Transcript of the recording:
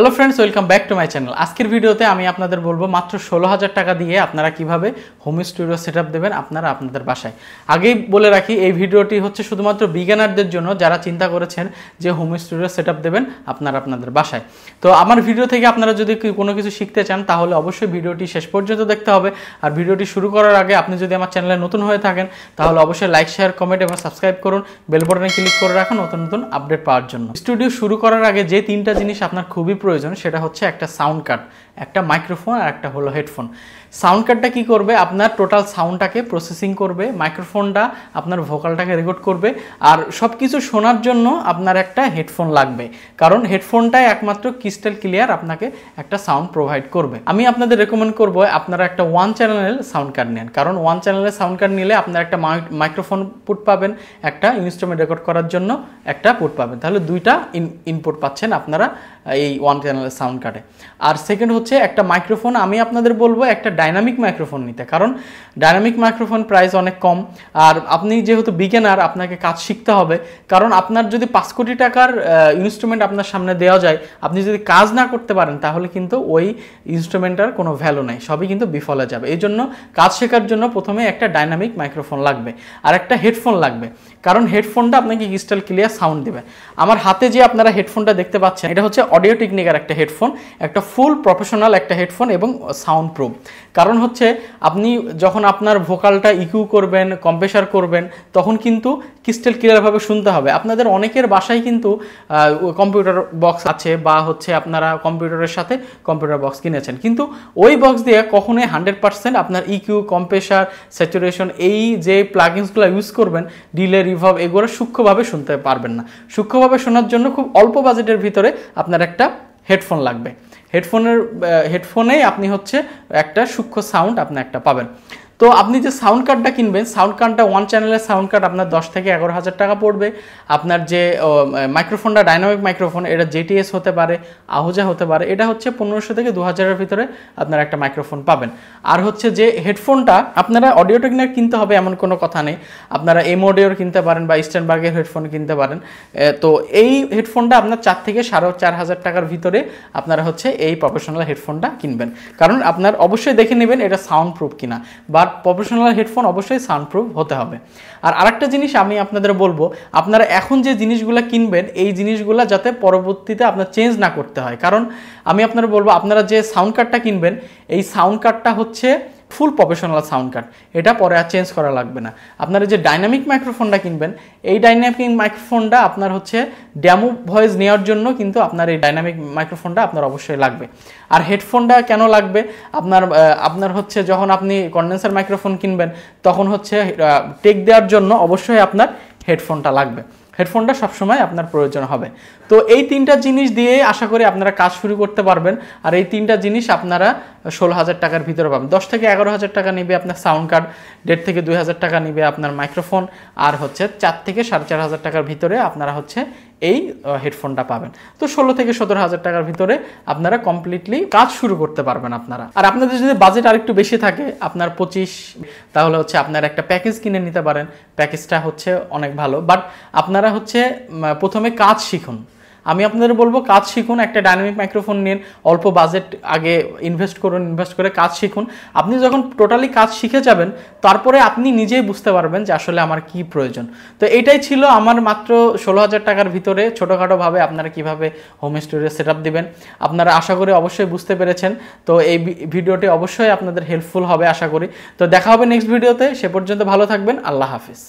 hello friends welcome back to my channel আজকের ভিডিওতে আমি আপনাদের বলবো মাত্র ষোলো হাজার টাকা দিয়ে আপনারা কিভাবে হোম স্টুডিও সেট আপ দেবেন আপনারা আপনাদের বাসায় আগেই বলে রাখি এই ভিডিওটি হচ্ছে শুধুমাত্র বিজ্ঞানারদের জন্য যারা চিন্তা করেছেন যে হোম স্টুডিও সেট আপ দেবেন আপনারা আপনাদের বাসায় তো আমার ভিডিও থেকে আপনারা যদি কোনো কিছু শিখতে চান তাহলে অবশ্যই ভিডিওটি শেষ পর্যন্ত দেখতে হবে আর ভিডিওটি শুরু করার আগে আপনি যদি আমার চ্যানেলে নতুন হয়ে থাকেন তাহলে অবশ্যই লাইক শেয়ার কমেন্ট এবং সাবস্ক্রাইব করুন বেল ক্লিক করে রাখুন নতুন নতুন আপডেট পাওয়ার জন্য স্টুডিও শুরু করার আগে যে তিনটা জিনিস আপনার খুবই প্রয়োজন সেটা হচ্ছে একটা সাউন্ড কার্ড একটা মাইক্রোফোন আর একটা হলো হেডফোন সাউন্ড কার্ডটা কী করবে আপনার টোটাল সাউন্ডটাকে প্রসেসিং করবে মাইক্রোফোনটা আপনার ভোকালটাকে রেকর্ড করবে আর সব কিছু শোনার জন্য আপনার একটা হেডফোন লাগবে কারণ হেডফোনটাই একমাত্র ক্রিস্টাল ক্লিয়ার আপনাকে একটা সাউন্ড প্রোভাইড করবে আমি আপনাদের রেকমেন্ড করব আপনারা একটা ওয়ান চ্যানেলের সাউন্ড কার্ড নেন কারণ ওয়ান চ্যানেলের সাউন্ড কার্ড নিলে আপনার একটা মাইক্রোফোন পুট পাবেন একটা ইনস্ট্রুমেন্ট রেকর্ড করার জন্য একটা পুট পাবেন তাহলে দুইটা ইনপুট পাচ্ছেন আপনারা এই ওয়ান চ্যানেলের সাউন্ড কাটে আর সেকেন্ড হচ্ছে একটা মাইক্রোফোন আমি আপনাদের বলবো একটা ডাইনামিক মাইক্রোফোন নিতে কারণ ডাইনামিক মাইক্রোফোন প্রাইস অনেক কম আর আপনি যেহেতু বিজ্ঞানার আপনাকে কাজ শিখতে হবে কারণ আপনার যদি পাঁচ কোটি টাকার ইনস্ট্রুমেন্ট আপনার সামনে দেওয়া যায় আপনি যদি কাজ না করতে পারেন তাহলে কিন্তু ওই ইনস্ট্রুমেন্টটার কোনো ভ্যালু নাই সবই কিন্তু বিফলে যাবে এই জন্য কাজ শেখার জন্য প্রথমে একটা ডাইনামিক মাইক্রোফোন লাগবে আর একটা হেডফোন লাগবে কারণ হেডফোনটা আপনাকে ক্রিস্টাল ক্লিয়ার সাউন্ড দেবে আমার হাতে যে আপনারা হেডফোনটা দেখতে পাচ্ছেন এটা হচ্ছে অডিও টেকনিকার একটা হেডফোন একটা ফুল প্রফেশনাল একটা হেডফোন এবং সাউন্ড প্রুফ কারণ হচ্ছে আপনি যখন আপনার ভোকালটা ইকিউ e করবেন কম্পেশার করবেন তখন কিন্তু ক্রিস্টেল ক্লিয়ারভাবে শুনতে হবে আপনাদের অনেকের বাসায় কিন্তু কম্পিউটার বক্স আছে বা হচ্ছে আপনারা কম্পিউটারের সাথে কম্পিউটার বক্স কিনেছেন কিন্তু ওই বক্স দিয়ে কখনোই হান্ড্রেড পার্সেন্ট আপনার ইকিউ কম্পেশার স্যাচুরেশন এই যে প্লাগিংসগুলো ইউজ করবেন ডিলে রিভভ এগুলো সূক্ষ্মভাবে শুনতে পারবেন না সূক্ষ্মভাবে শোনার জন্য খুব অল্প বাজেটের ভিতরে আপনার আপনার একটা হেডফোন লাগবে হেডফোনের হেডফোনেই আপনি হচ্ছে একটা সূক্ষ্ম সাউন্ড আপনি একটা পাবেন তো আপনি যে সাউন্ড কার্ডটা কিনবেন সাউন্ড কার্ডটা ওয়ান চ্যানেলের সাউন্ড কার্ড আপনার দশ থেকে এগারো হাজার টাকা পড়বে আপনার যে মাইক্রোফোনটা ডাইনামিক মাইক্রোফোন এটা জেটিএস হতে পারে আহুজা হতে পারে এটা হচ্ছে পনেরোশো থেকে দু হাজারের ভিতরে আপনার একটা মাইক্রোফোন পাবেন আর হচ্ছে যে হেডফোনটা আপনারা অডিও টেকনার কিনতে হবে এমন কোনো কথা নেই আপনারা এম অডিওর কিনতে পারেন বা ইস্টার্নবার্গের হেডফোন কিনতে পারেন তো এই হেডফোনটা আপনার চার থেকে সাড়ে চার হাজার টাকার ভিতরে আপনারা হচ্ছে এই প্রফেশনাল হেডফোনটা কিনবেন কারণ আপনার অবশ্যই দেখে নেবেন এটা সাউন্ড প্রুফ কিনা বা প্রফেশনাল হেডফোন অবশ্যই সাউন্ডপ্রুফ হতে হবে আর আরেকটা জিনিস আমি আপনাদের বলবো আপনারা এখন যে জিনিসগুলো কিনবেন এই জিনিসগুলো যাতে পরবর্তীতে আপনার চেঞ্জ না করতে হয় কারণ আমি আপনারা বলবো আপনারা যে সাউন্ড কার্ডটা কিনবেন এই সাউন্ড কার্ডটা হচ্ছে ফুল প্রফেশনাল সাউন্ড কার্ড এটা পরে আর চেঞ্জ করা লাগবে না আপনারা যে ডাইনামিক মাইক্রোফোনটা কিনবেন এই ডাইনামিক মাইক্রোফোনটা আপনার হচ্ছে ড্যামো ভয়েস নেওয়ার জন্য কিন্তু আপনার এই ডাইনামিক মাইক্রোফোনটা আপনার অবশ্যই লাগবে আর হেডফোনটা কেন লাগবে আপনার আপনার হচ্ছে যখন আপনি কন্ডেন্সার মাইক্রোফোন কিনবেন তখন হচ্ছে টেক দেওয়ার জন্য অবশ্যই আপনার হেডফোনটা লাগবে হেডফোনটা সবসময় আপনার প্রয়োজন হবে তো এই তিনটা জিনিস দিয়ে আশা করি আপনারা কাজ শুরু করতে পারবেন আর এই তিনটা জিনিস আপনারা ষোলো হাজার টাকার ভিতরে পাবেন দশ থেকে এগারো হাজার টাকা নেবে আপনার সাউন্ড কার্ড দেড় থেকে দুই হাজার টাকা নেবে আপনার মাইক্রোফোন আর হচ্ছে চার থেকে সাড়ে চার হাজার টাকার ভিতরে আপনারা হচ্ছে এই হেডফোনটা পাবেন তো ষোলো থেকে সতেরো হাজার টাকার ভিতরে আপনারা কমপ্লিটলি কাজ শুরু করতে পারবেন আপনারা আর আপনাদের যদি বাজেট আরেকটু বেশি থাকে আপনার পঁচিশ তাহলে হচ্ছে আপনারা একটা প্যাকেজ কিনে নিতে পারেন প্যাকেজটা হচ্ছে অনেক ভালো বাট আপনারা হচ্ছে প্রথমে কাজ শিখুন আমি আপনাদের বলবো কাজ শিখুন একটা ডাইনামিক মাইক্রোফোন নিন অল্প বাজেট আগে ইনভেস্ট করুন ইনভেস্ট করে কাজ শিখুন আপনি যখন টোটালি কাজ শিখে যাবেন তারপরে আপনি নিজেই বুঝতে পারবেন যে আসলে আমার কি প্রয়োজন তো এটাই ছিল আমার মাত্র ষোলো হাজার টাকার ভিতরে ছোটোখাটোভাবে আপনারা কিভাবে হোম স্টুডিও সেট আপ দেবেন আপনারা আশা করি অবশ্যই বুঝতে পেরেছেন তো এই ভিডিওটি অবশ্যই আপনাদের হেল্পফুল হবে আশা করি তো দেখা হবে নেক্সট ভিডিওতে সে পর্যন্ত ভালো থাকবেন আল্লাহ হাফিজ